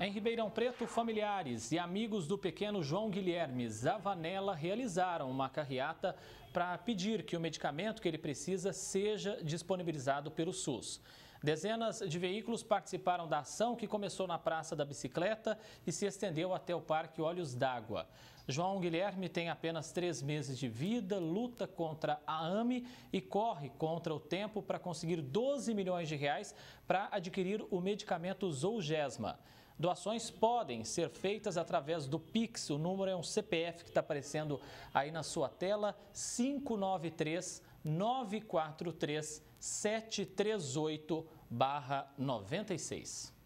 Em Ribeirão Preto, familiares e amigos do pequeno João Guilherme Zavanella realizaram uma carreata para pedir que o medicamento que ele precisa seja disponibilizado pelo SUS. Dezenas de veículos participaram da ação que começou na Praça da Bicicleta e se estendeu até o Parque Olhos d'Água. João Guilherme tem apenas três meses de vida, luta contra a AME e corre contra o tempo para conseguir 12 milhões de reais para adquirir o medicamento Zolgesma. Doações podem ser feitas através do Pix. O número é um CPF que está aparecendo aí na sua tela: 593 943 738 96.